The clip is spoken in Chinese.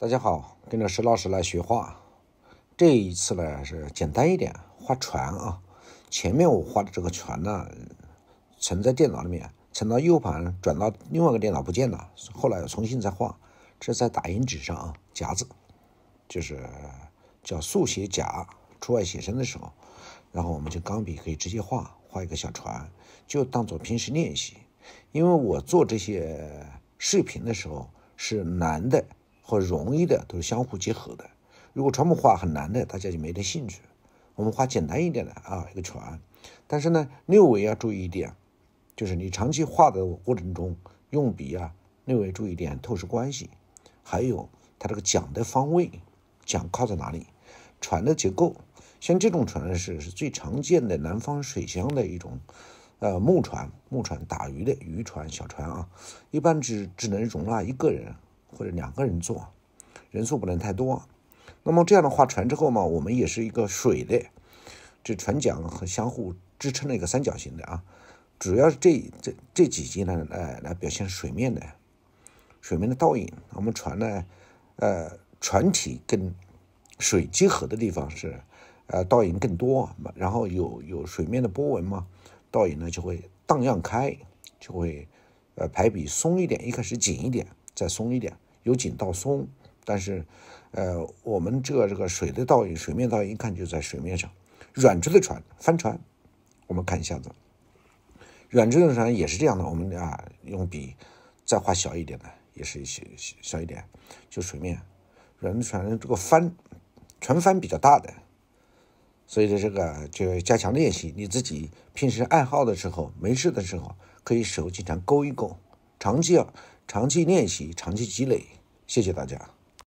大家好，跟着石老师来学画。这一次呢是简单一点，画船啊。前面我画的这个船呢，存在电脑里面，存到 U 盘，转到另外一个电脑不见了。后来重新再画，这是在打印纸上啊，夹子就是叫速写夹。出外写生的时候，然后我们就钢笔可以直接画，画一个小船，就当做平时练习。因为我做这些视频的时候是男的。和容易的都是相互结合的。如果全部画很难的，大家就没得兴趣。我们画简单一点的啊，一个船。但是呢，六维要注意一点，就是你长期画的过程中，用笔啊，六维注意点透视关系，还有它这个桨的方位，桨靠在哪里？船的结构，像这种船是是最常见的南方水乡的一种，呃，木船，木船打鱼的渔船、小船啊，一般只只能容纳一个人。或者两个人坐，人数不能太多。那么这样的话，船之后嘛，我们也是一个水的，这船桨和相互支撑的一个三角形的啊。主要是这这这几级呢，来来表现水面的水面的倒影。我们船呢，呃，船体跟水结合的地方是呃倒影更多，然后有有水面的波纹嘛，倒影呢就会荡漾开，就会呃排比松一点，一开始紧一点。再松一点，由紧到松。但是，呃，我们这个这个水的倒影，水面倒影一看就在水面上。软质的船，帆船，我们看一下子。软质的船也是这样的，我们啊用笔再画小一点的，也是一些小一点，就水面。软船这个帆，船帆比较大的，所以说这个就加强练习。你自己平时爱好的时候，没事的时候，可以手经常勾一勾，长期啊。长期练习，长期积累。谢谢大家。